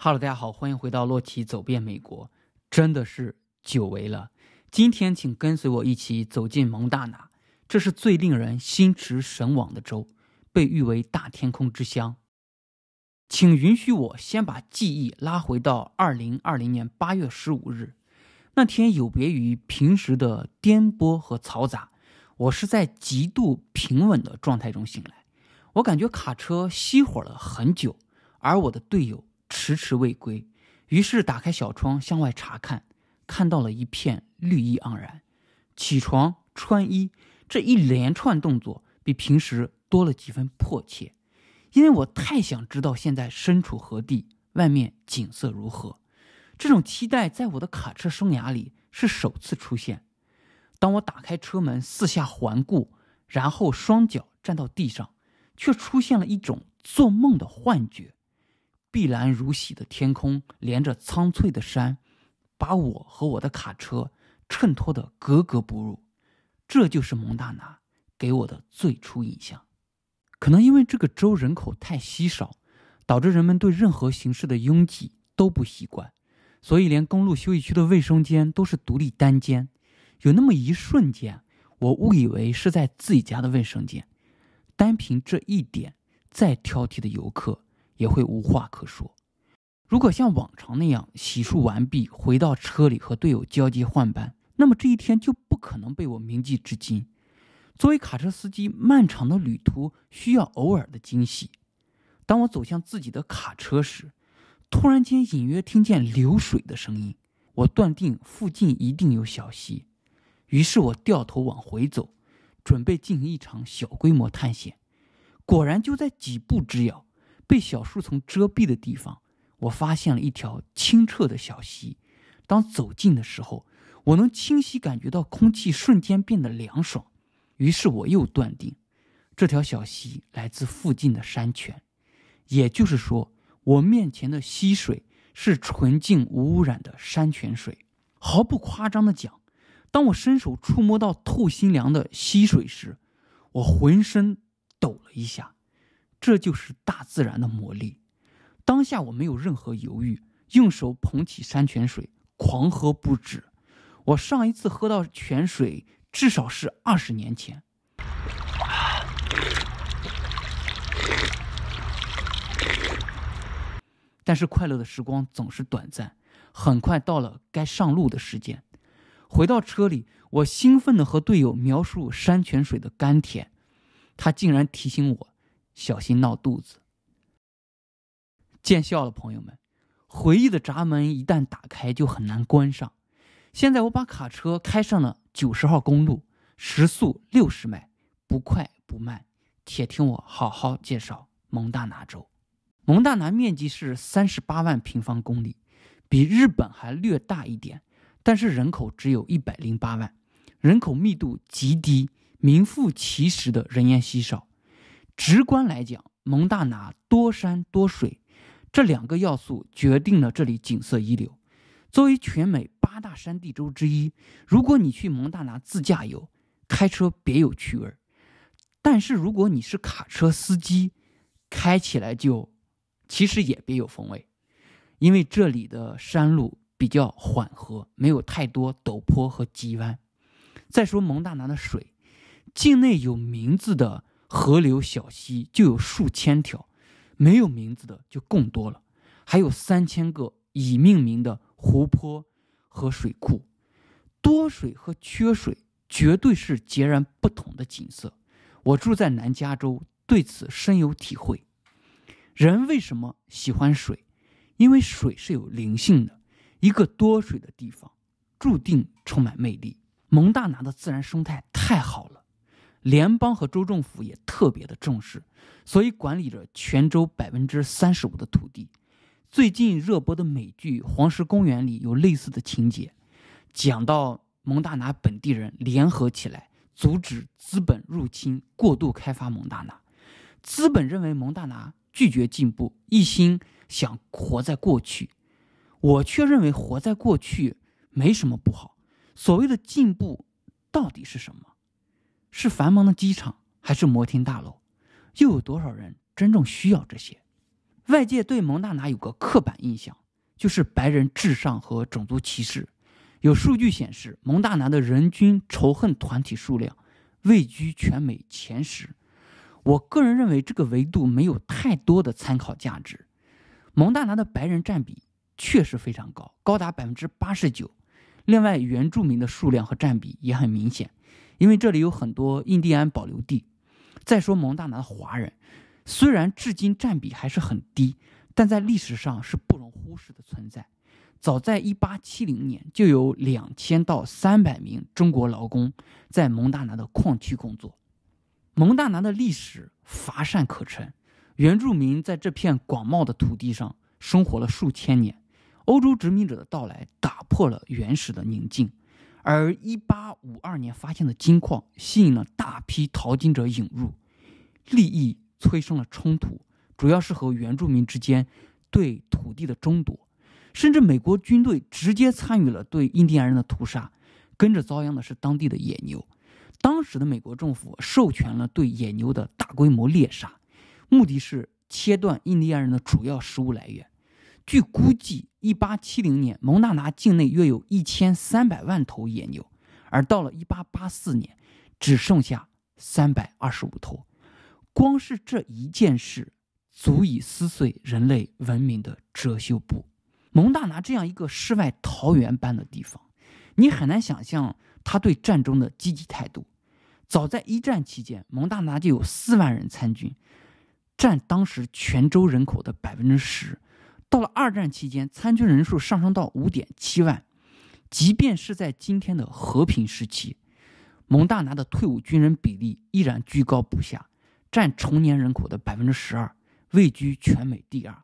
Hello，大家好，欢迎回到洛奇走遍美国，真的是久违了。今天请跟随我一起走进蒙大拿，这是最令人心驰神往的州，被誉为大天空之乡。请允许我先把记忆拉回到2020年8月15日，那天有别于平时的颠簸和嘈杂，我是在极度平稳的状态中醒来。我感觉卡车熄火了很久，而我的队友。迟迟未归，于是打开小窗向外查看，看到了一片绿意盎然。起床穿衣这一连串动作比平时多了几分迫切，因为我太想知道现在身处何地，外面景色如何。这种期待在我的卡车生涯里是首次出现。当我打开车门四下环顾，然后双脚站到地上，却出现了一种做梦的幻觉。碧蓝如洗的天空连着苍翠的山，把我和我的卡车衬托得格格不入。这就是蒙大拿给我的最初印象。可能因为这个州人口太稀少，导致人们对任何形式的拥挤都不习惯，所以连公路休息区的卫生间都是独立单间。有那么一瞬间，我误以为是在自己家的卫生间。单凭这一点，再挑剔的游客。也会无话可说。如果像往常那样洗漱完毕，回到车里和队友交接换班，那么这一天就不可能被我铭记至今。作为卡车司机，漫长的旅途需要偶尔的惊喜。当我走向自己的卡车时，突然间隐约听见流水的声音，我断定附近一定有小溪，于是我掉头往回走，准备进行一场小规模探险。果然，就在几步之遥。被小树丛遮蔽的地方，我发现了一条清澈的小溪。当走近的时候，我能清晰感觉到空气瞬间变得凉爽。于是我又断定，这条小溪来自附近的山泉，也就是说，我面前的溪水是纯净无污染的山泉水。毫不夸张的讲，当我伸手触摸到透心凉的溪水时，我浑身抖了一下。这就是大自然的魔力。当下我没有任何犹豫，用手捧起山泉水，狂喝不止。我上一次喝到泉水，至少是二十年前。但是快乐的时光总是短暂，很快到了该上路的时间。回到车里，我兴奋地和队友描述山泉水的甘甜，他竟然提醒我。小心闹肚子！见笑了，朋友们。回忆的闸门一旦打开，就很难关上。现在我把卡车开上了九十号公路，时速六十迈，不快不慢。且听我好好介绍蒙大拿州。蒙大拿面积是三十八万平方公里，比日本还略大一点，但是人口只有一百零八万，人口密度极低，名副其实的人烟稀少。直观来讲，蒙大拿多山多水，这两个要素决定了这里景色一流。作为全美八大山地州之一，如果你去蒙大拿自驾游，开车别有趣味。但是如果你是卡车司机，开起来就其实也别有风味，因为这里的山路比较缓和，没有太多陡坡和急弯。再说蒙大拿的水，境内有名字的。河流、小溪就有数千条，没有名字的就更多了。还有三千个已命名的湖泊和水库。多水和缺水绝对是截然不同的景色。我住在南加州，对此深有体会。人为什么喜欢水？因为水是有灵性的。一个多水的地方，注定充满魅力。蒙大拿的自然生态太好了。联邦和州政府也特别的重视，所以管理着全州百分之三十五的土地。最近热播的美剧《黄石公园》里有类似的情节，讲到蒙大拿本地人联合起来阻止资本入侵、过度开发蒙大拿。资本认为蒙大拿拒绝进步，一心想活在过去。我却认为活在过去没什么不好。所谓的进步到底是什么？是繁忙的机场还是摩天大楼？又有多少人真正需要这些？外界对蒙大拿有个刻板印象，就是白人至上和种族歧视。有数据显示，蒙大拿的人均仇恨团体数量位居全美前十。我个人认为这个维度没有太多的参考价值。蒙大拿的白人占比确实非常高，高达百分之八十九。另外，原住民的数量和占比也很明显。因为这里有很多印第安保留地。再说蒙大拿的华人，虽然至今占比还是很低，但在历史上是不容忽视的存在。早在1870年，就有2000到300名中国劳工在蒙大拿的矿区工作。蒙大拿的历史乏善可陈，原住民在这片广袤的土地上生活了数千年，欧洲殖民者的到来打破了原始的宁静。而1852年发现的金矿吸引了大批淘金者涌入，利益催生了冲突，主要是和原住民之间对土地的争夺，甚至美国军队直接参与了对印第安人的屠杀，跟着遭殃的是当地的野牛。当时的美国政府授权了对野牛的大规模猎杀，目的是切断印第安人的主要食物来源。据估计，1870年蒙大拿境内约有一千三百万头野牛，而到了1884年，只剩下325头。光是这一件事，足以撕碎人类文明的遮羞布。蒙大拿这样一个世外桃源般的地方，你很难想象他对战争的积极态度。早在一战期间，蒙大拿就有4万人参军，占当时全州人口的百分之十。到了二战期间，参军人数上升到五点七万。即便是在今天的和平时期，蒙大拿的退伍军人比例依然居高不下，占成年人口的百分之十二，位居全美第二。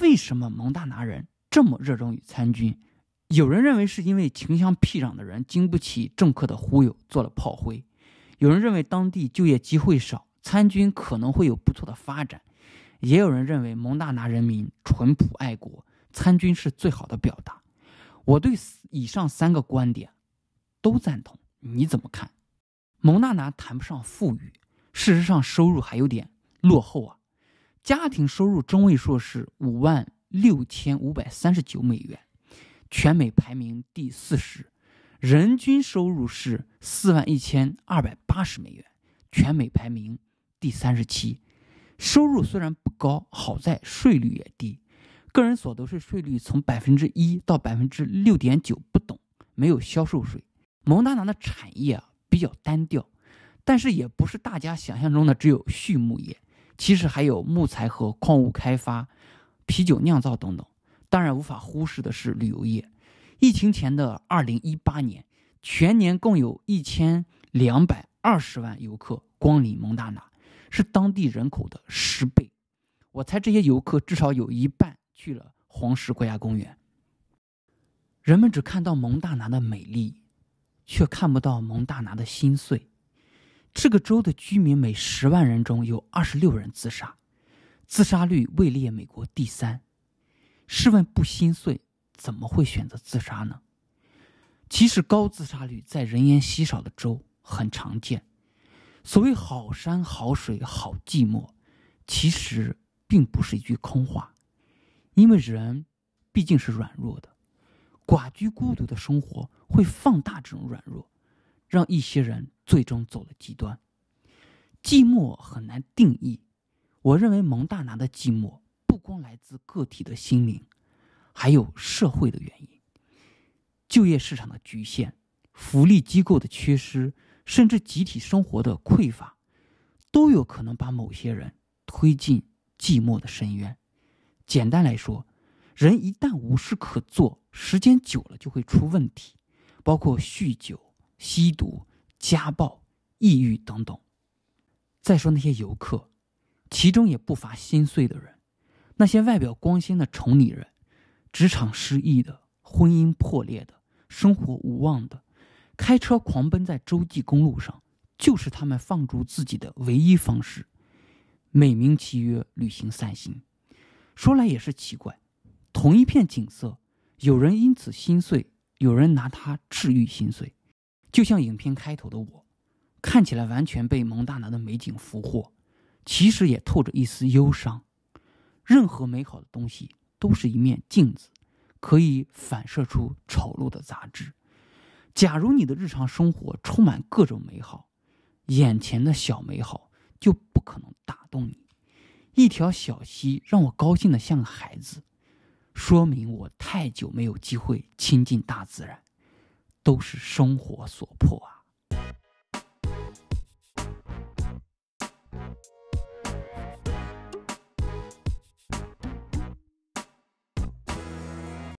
为什么蒙大拿人这么热衷于参军？有人认为是因为穷乡僻壤的人经不起政客的忽悠，做了炮灰；有人认为当地就业机会少，参军可能会有不错的发展。也有人认为蒙大拿人民淳朴爱国，参军是最好的表达。我对以上三个观点都赞同。你怎么看？蒙大拿谈不上富裕，事实上收入还有点落后啊。家庭收入中位数是五万六千五百三十九美元，全美排名第四十；人均收入是四万一千二百八十美元，全美排名第三十七。收入虽然不高，好在税率也低，个人所得税税率从百分之一到百分之六点九不等，没有销售税。蒙大拿的产业啊比较单调，但是也不是大家想象中的只有畜牧业，其实还有木材和矿物开发、啤酒酿造等等。当然，无法忽视的是旅游业。疫情前的二零一八年，全年共有一千两百二十万游客光临蒙大拿。是当地人口的十倍，我猜这些游客至少有一半去了黄石国家公园。人们只看到蒙大拿的美丽，却看不到蒙大拿的心碎。这个州的居民每十万人中有二十六人自杀，自杀率位列美国第三。试问，不心碎怎么会选择自杀呢？其实，高自杀率在人烟稀少的州很常见。所谓好山好水好寂寞，其实并不是一句空话，因为人毕竟是软弱的，寡居孤独的生活会放大这种软弱，让一些人最终走了极端。寂寞很难定义，我认为蒙大拿的寂寞不光来自个体的心灵，还有社会的原因：就业市场的局限、福利机构的缺失。甚至集体生活的匮乏，都有可能把某些人推进寂寞的深渊。简单来说，人一旦无事可做，时间久了就会出问题，包括酗酒、吸毒、家暴、抑郁等等。再说那些游客，其中也不乏心碎的人，那些外表光鲜的城里人，职场失意的、婚姻破裂的、生活无望的。开车狂奔在洲际公路上，就是他们放逐自己的唯一方式。美名其曰旅行散心。说来也是奇怪，同一片景色，有人因此心碎，有人拿它治愈心碎。就像影片开头的我，看起来完全被蒙大拿的美景俘获，其实也透着一丝忧伤。任何美好的东西都是一面镜子，可以反射出丑陋的杂质。假如你的日常生活充满各种美好，眼前的小美好就不可能打动你。一条小溪让我高兴的像个孩子，说明我太久没有机会亲近大自然，都是生活所迫啊。